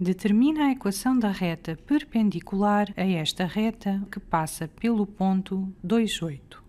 Determina a equação da reta perpendicular a esta reta que passa pelo ponto 28.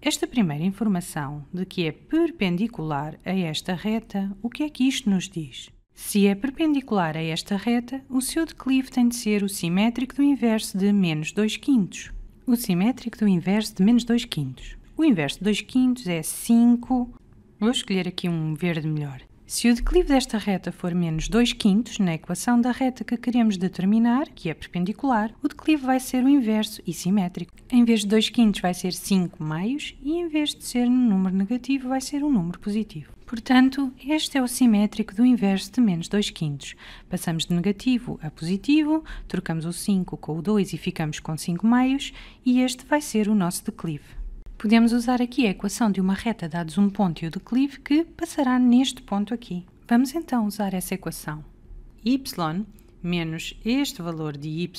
Esta primeira informação de que é perpendicular a esta reta, o que é que isto nos diz? Se é perpendicular a esta reta, o seu declive tem de ser o simétrico do inverso de menos 2 quintos. O simétrico do inverso de menos 2 quintos. O inverso de 2 quintos é 5. Vou escolher aqui um verde melhor. Se o declive desta reta for menos 2 quintos na equação da reta que queremos determinar, que é perpendicular, o declive vai ser o inverso e simétrico. Em vez de 2 quintos vai ser 5 meios e em vez de ser um número negativo vai ser um número positivo. Portanto, este é o simétrico do inverso de menos 2 quintos. Passamos de negativo a positivo, trocamos o 5 com o 2 e ficamos com 5 meios, e este vai ser o nosso declive. Podemos usar aqui a equação de uma reta dados um ponto e o declive que passará neste ponto aqui. Vamos então usar essa equação. y menos este valor de y,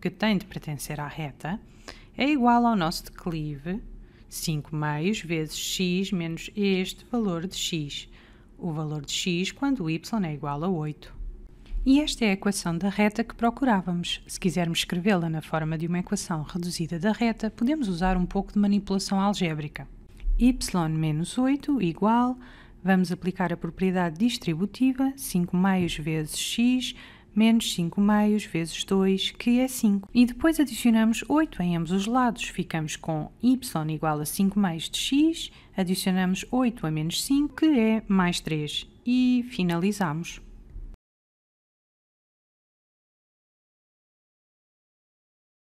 que tem de pertencer à reta, é igual ao nosso declive, 5 meios vezes x menos este valor de x, o valor de x quando y é igual a 8. E esta é a equação da reta que procurávamos. Se quisermos escrevê-la na forma de uma equação reduzida da reta, podemos usar um pouco de manipulação algébrica. y menos 8 igual, vamos aplicar a propriedade distributiva, 5 meios vezes x menos 5 meios vezes 2, que é 5. E depois adicionamos 8 em ambos os lados. Ficamos com y igual a 5 meios de x, adicionamos 8 a menos 5, que é mais 3. E finalizamos.